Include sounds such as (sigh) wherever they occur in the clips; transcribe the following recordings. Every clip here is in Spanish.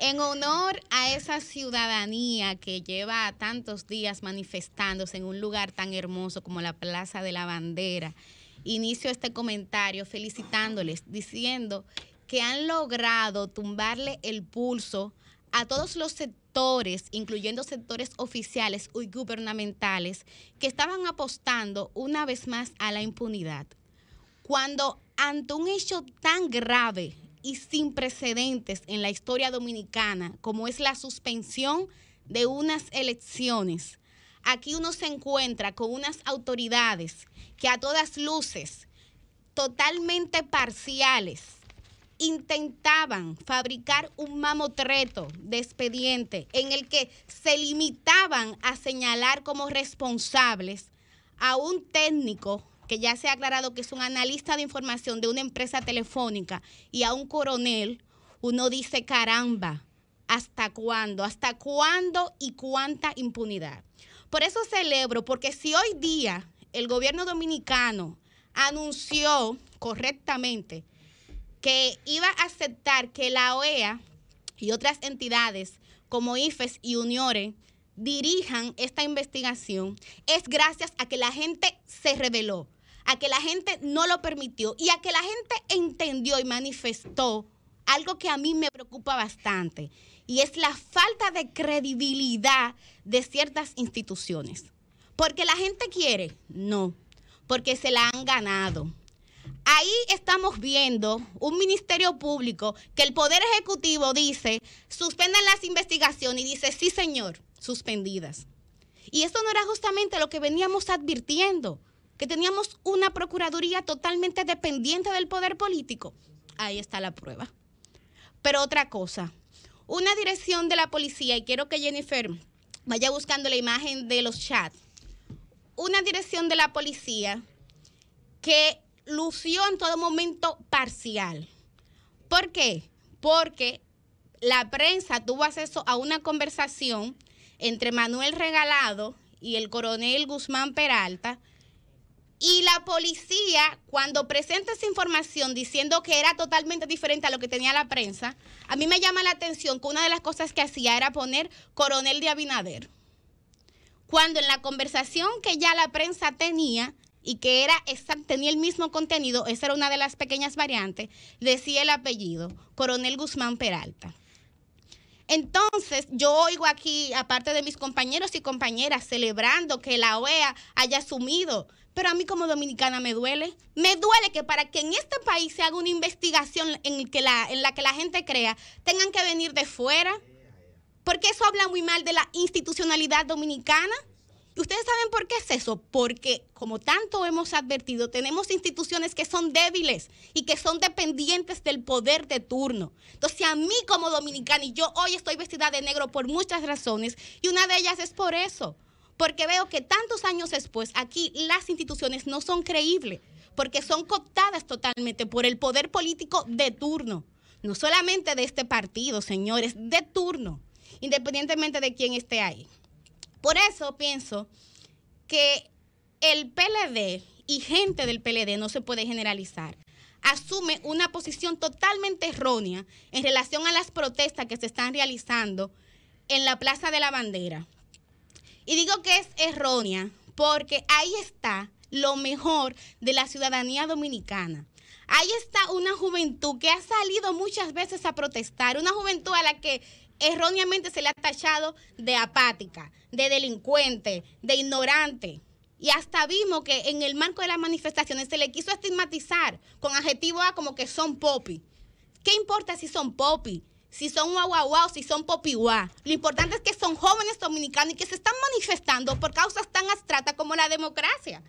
En honor a esa ciudadanía que lleva tantos días manifestándose en un lugar tan hermoso como la Plaza de la Bandera, inicio este comentario felicitándoles, diciendo que han logrado tumbarle el pulso a todos los sectores, incluyendo sectores oficiales y gubernamentales, que estaban apostando una vez más a la impunidad. Cuando ante un hecho tan grave y sin precedentes en la historia dominicana, como es la suspensión de unas elecciones. Aquí uno se encuentra con unas autoridades que a todas luces, totalmente parciales, intentaban fabricar un mamotreto de expediente en el que se limitaban a señalar como responsables a un técnico que ya se ha aclarado que es un analista de información de una empresa telefónica y a un coronel, uno dice, caramba, ¿hasta cuándo? ¿Hasta cuándo y cuánta impunidad? Por eso celebro, porque si hoy día el gobierno dominicano anunció correctamente que iba a aceptar que la OEA y otras entidades como IFES y UNIORE dirijan esta investigación, es gracias a que la gente se rebeló a que la gente no lo permitió y a que la gente entendió y manifestó algo que a mí me preocupa bastante y es la falta de credibilidad de ciertas instituciones. Porque la gente quiere, no, porque se la han ganado. Ahí estamos viendo un ministerio público que el Poder Ejecutivo dice, suspendan las investigaciones y dice, sí señor, suspendidas. Y eso no era justamente lo que veníamos advirtiendo que teníamos una Procuraduría totalmente dependiente del poder político. Ahí está la prueba. Pero otra cosa, una dirección de la policía, y quiero que Jennifer vaya buscando la imagen de los chats, una dirección de la policía que lució en todo momento parcial. ¿Por qué? Porque la prensa tuvo acceso a una conversación entre Manuel Regalado y el coronel Guzmán Peralta, y la policía, cuando presenta esa información diciendo que era totalmente diferente a lo que tenía la prensa, a mí me llama la atención que una de las cosas que hacía era poner coronel de Abinader. Cuando en la conversación que ya la prensa tenía y que era tenía el mismo contenido, esa era una de las pequeñas variantes, decía el apellido, coronel Guzmán Peralta. Entonces, yo oigo aquí, aparte de mis compañeros y compañeras, celebrando que la OEA haya asumido pero a mí como dominicana me duele. Me duele que para que en este país se haga una investigación en, en la que la gente crea, tengan que venir de fuera. Porque eso habla muy mal de la institucionalidad dominicana ustedes saben por qué es eso? Porque, como tanto hemos advertido, tenemos instituciones que son débiles y que son dependientes del poder de turno. Entonces, a mí como dominicana, y yo hoy estoy vestida de negro por muchas razones, y una de ellas es por eso, porque veo que tantos años después aquí las instituciones no son creíbles, porque son cooptadas totalmente por el poder político de turno, no solamente de este partido, señores, de turno, independientemente de quién esté ahí. Por eso pienso que el PLD y gente del PLD no se puede generalizar. Asume una posición totalmente errónea en relación a las protestas que se están realizando en la Plaza de la Bandera. Y digo que es errónea porque ahí está lo mejor de la ciudadanía dominicana. Ahí está una juventud que ha salido muchas veces a protestar, una juventud a la que erróneamente se le ha tachado de apática, de delincuente, de ignorante. Y hasta vimos que en el marco de las manifestaciones se le quiso estigmatizar con adjetivo A como que son popi. ¿Qué importa si son popi? Si son guaguaguá o si son popiguá. Lo importante es que son jóvenes dominicanos y que se están manifestando por causas tan abstractas como la democracia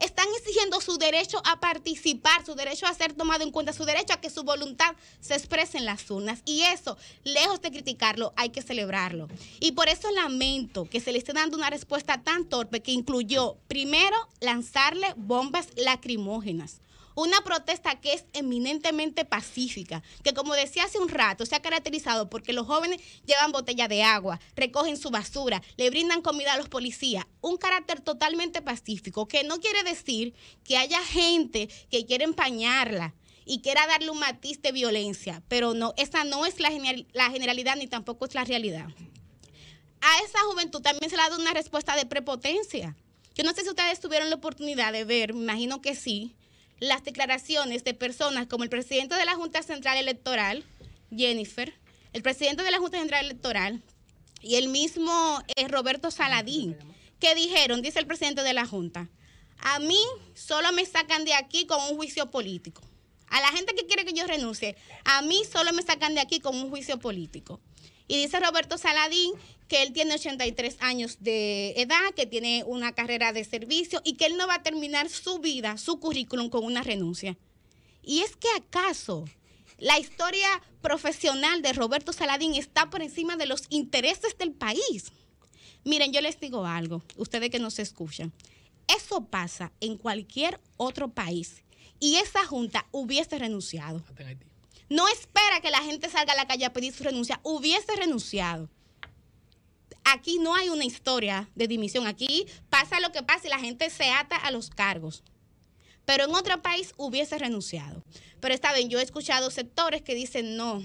están exigiendo su derecho a participar, su derecho a ser tomado en cuenta, su derecho a que su voluntad se exprese en las urnas. Y eso, lejos de criticarlo, hay que celebrarlo. Y por eso lamento que se le esté dando una respuesta tan torpe que incluyó, primero, lanzarle bombas lacrimógenas una protesta que es eminentemente pacífica, que como decía hace un rato, se ha caracterizado porque los jóvenes llevan botella de agua, recogen su basura, le brindan comida a los policías, un carácter totalmente pacífico, que no quiere decir que haya gente que quiera empañarla, y quiera darle un matiz de violencia, pero no, esa no es la, la, generalidad ni tampoco es la realidad. A esa juventud también se le ha dado una respuesta de prepotencia. Yo no sé si ustedes tuvieron la oportunidad de ver, me imagino que sí, las declaraciones de personas como el presidente de la Junta Central Electoral, Jennifer, el presidente de la Junta Central Electoral y el mismo eh, Roberto Saladín, que dijeron, dice el presidente de la Junta, a mí solo me sacan de aquí con un juicio político. A la gente que quiere que yo renuncie, a mí solo me sacan de aquí con un juicio político. Y dice Roberto Saladín que él tiene 83 años de edad, que tiene una carrera de servicio y que él no va a terminar su vida, su currículum con una renuncia. Y es que acaso la historia profesional de Roberto Saladín está por encima de los intereses del país. Miren, yo les digo algo, ustedes que nos escuchan. Eso pasa en cualquier otro país y esa junta hubiese renunciado no espera que la gente salga a la calle a pedir su renuncia, hubiese renunciado. Aquí no hay una historia de dimisión, aquí pasa lo que pasa y la gente se ata a los cargos. Pero en otro país hubiese renunciado. Pero está bien, yo he escuchado sectores que dicen no,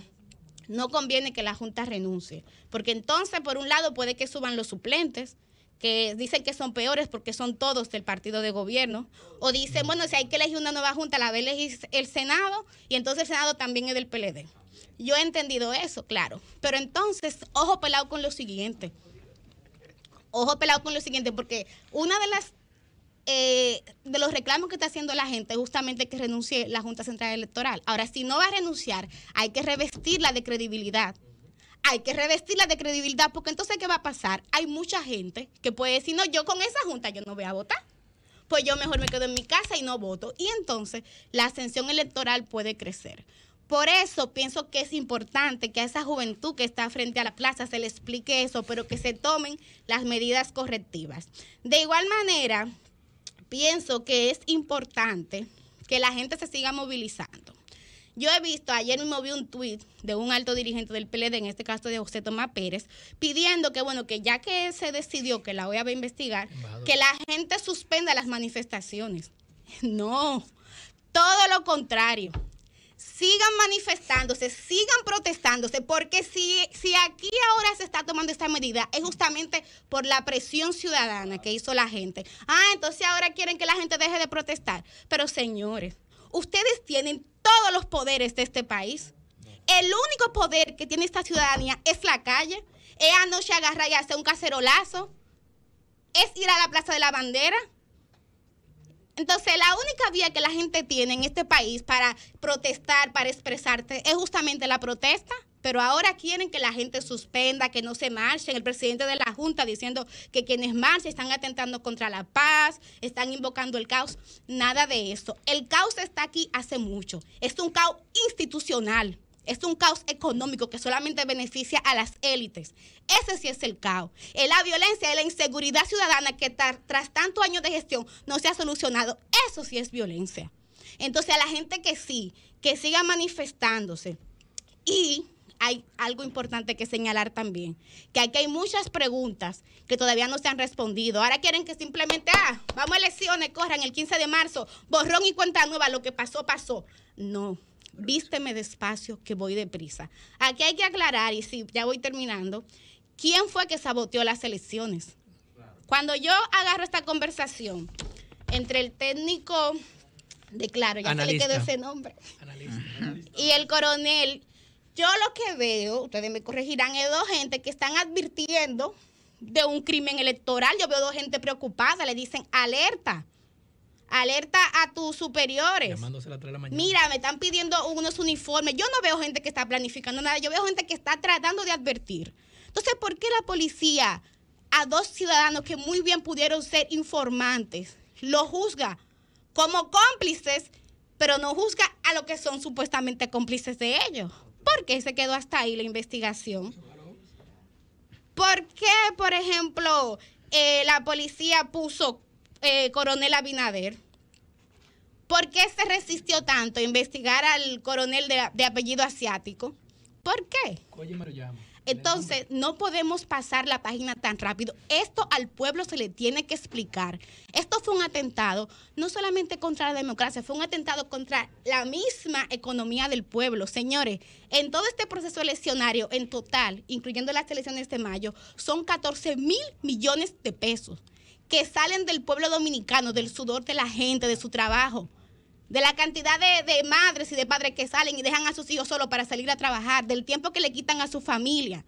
no conviene que la Junta renuncie, porque entonces por un lado puede que suban los suplentes, que dicen que son peores porque son todos del partido de gobierno, o dicen, mm. bueno, si hay que elegir una nueva junta, la va el Senado, y entonces el Senado también es del PLD. Yo he entendido eso, claro, pero entonces, ojo pelado con lo siguiente, ojo pelado con lo siguiente, porque una de las... Eh, de los reclamos que está haciendo la gente es justamente que renuncie la Junta Central Electoral. Ahora, si no va a renunciar, hay que revestirla de credibilidad hay que revestirla de credibilidad, porque entonces, ¿qué va a pasar? Hay mucha gente que puede decir, no, yo con esa junta yo no voy a votar. Pues yo mejor me quedo en mi casa y no voto. Y entonces la ascensión electoral puede crecer. Por eso pienso que es importante que a esa juventud que está frente a la plaza se le explique eso, pero que se tomen las medidas correctivas. De igual manera, pienso que es importante que la gente se siga movilizando. Yo he visto, ayer me vi un tuit de un alto dirigente del PLD, en este caso de José Tomás Pérez, pidiendo que, bueno, que ya que se decidió que la OEA va a investigar, que la gente suspenda las manifestaciones. (laughs) No, todo lo contrario sigan manifestándose, sigan protestándose, porque si, si aquí ahora se está tomando esta medida es justamente por la presión ciudadana que hizo la gente. Ah, entonces ahora quieren que la gente deje de protestar. Pero señores, ustedes tienen todos los poderes de este país. El único poder que tiene esta ciudadanía es la calle. Es se agarra y hacer un cacerolazo. Es ir a la Plaza de la Bandera. Entonces, la única vía que la gente tiene en este país para protestar, para expresarte, es justamente la protesta pero ahora quieren que la gente suspenda, que no se marche, El presidente de la Junta diciendo que quienes marchan están atentando contra la paz, están invocando el caos. Nada de eso. El caos está aquí hace mucho. Es un caos institucional. Es un caos económico que solamente beneficia a las élites. Ese sí es el caos. Es eh, la violencia es la inseguridad ciudadana que tras tantos años de gestión no se ha solucionado. Eso sí es violencia. Entonces a la gente que sí, que siga manifestándose y hay algo importante que señalar también, que aquí hay muchas preguntas que todavía no se han respondido. Ahora quieren que simplemente, ah, vamos a elecciones, corran el 15 de marzo, borrón y cuenta nueva, lo que pasó, pasó. No, vísteme despacio, que voy deprisa. Aquí hay que aclarar, y sí, ya voy terminando, ¿quién fue que saboteó las elecciones? Cuando yo agarro esta conversación entre el técnico de Claro, ya se le quedó ese nombre, y el coronel yo lo que veo, ustedes me corregirán, es dos gente que están advirtiendo de un crimen electoral. Yo veo dos gente preocupada, le dicen alerta. Alerta a tus superiores. de la mañana. Mira, me están pidiendo unos uniformes. Yo no veo gente que está planificando nada. Yo veo gente que está tratando de advertir. Entonces, ¿por qué la policía a dos ciudadanos que muy bien pudieron ser informantes lo juzga como cómplices, pero no juzga a los que son supuestamente cómplices de ellos? ¿Por qué se quedó hasta ahí la investigación? ¿Por qué, por ejemplo, eh, la policía puso eh, coronel Abinader? ¿Por qué se resistió tanto a investigar al coronel de, apellido asiático? ¿Por qué? Entonces, no podemos pasar la página tan rápido. Esto al pueblo se le tiene que explicar. Esto fue un atentado, no solamente contra la democracia, fue un atentado contra la misma economía del pueblo. Señores, en todo este proceso eleccionario, en total, incluyendo las elecciones de mayo, son 14 mil millones de pesos que salen del pueblo dominicano, del sudor de la gente, de su trabajo de la cantidad de, madres y de padres que salen y dejan a sus hijos solo para salir a trabajar, del tiempo que le quitan a su familia.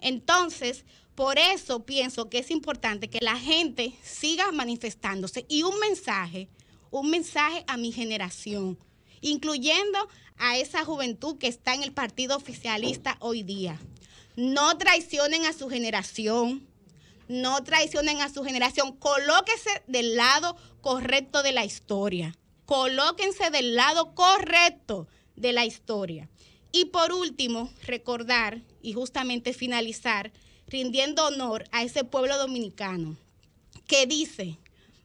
Entonces, por eso pienso que es importante que la gente siga manifestándose y un mensaje, un mensaje a mi generación, incluyendo a esa juventud que está en el partido oficialista hoy día. No traicionen a su generación, no traicionen a su generación, colóquese del lado correcto de la historia colóquense del lado correcto de la historia. Y por último, recordar y justamente finalizar rindiendo honor a ese pueblo dominicano que dice,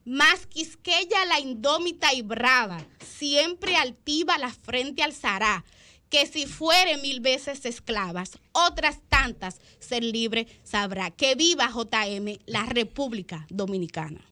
más quisqueya la indómita y brava, siempre altiva la frente alzará, que si fuere mil veces esclavas, otras tantas ser libre sabrá. Que viva JM, la República Dominicana.